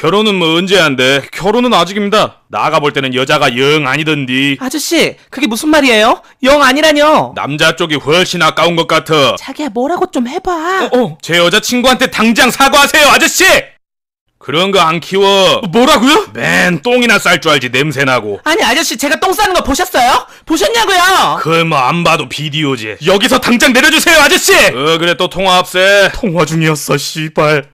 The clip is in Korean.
결혼은 뭐 언제 한대? 결혼은 아직입니다. 나가 볼 때는 여자가 영 아니던디. 아저씨, 그게 무슨 말이에요? 영 아니라뇨. 남자 쪽이 훨씬 아까운 것 같아. 자기야, 뭐라고 좀 해봐. 어, 어. 제 여자친구한테 당장 사과하세요, 아저씨! 그런 거 안 키워. 뭐라고요? 맨 똥이나 쌀 줄 알지 냄새나고. 아니 아저씨 제가 똥 싸는 거 보셨어요? 보셨냐고요? 그걸 뭐 안 봐도 비디오지. 여기서 당장 내려주세요 아저씨. 어 그래 또 통화 합세. 통화 중이었어 씨발.